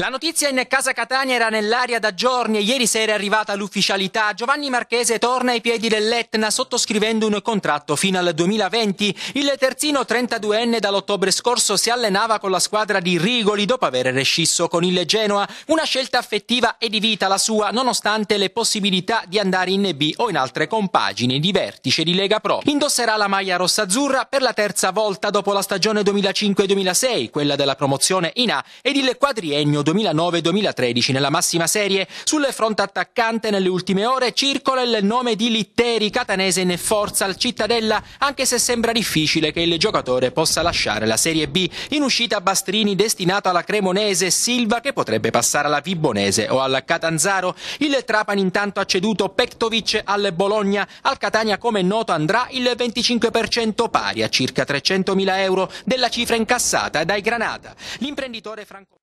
La notizia in casa Catania era nell'aria da giorni e ieri sera è arrivata l'ufficialità. Giovanni Marchese torna ai piedi dell'Etna sottoscrivendo un contratto fino al 2020. Il terzino 32enne dall'ottobre scorso si allenava con la squadra di Rigoli dopo aver rescisso con il Genoa. Una scelta affettiva e di vita la sua, nonostante le possibilità di andare in B o in altre compagini di vertice di Lega Pro. Indosserà la maglia rossa-azzurra per la terza volta dopo la stagione 2005-2006, quella della promozione in A ed il quadriennio 2005 2009-2013 nella massima serie. Sul fronte attaccante nelle ultime ore circola il nome di Litteri, catanese in forza al Cittadella, anche se sembra difficile che il giocatore possa lasciare la Serie B. In uscita Bastrini destinato alla Cremonese, Silva che potrebbe passare alla Vibonese o al Catanzaro. Il Trapani intanto ha ceduto Pektovic al Bologna, al Catania come noto andrà il 25% pari a circa 300.000 euro della cifra incassata dai Granata. L'imprenditore franco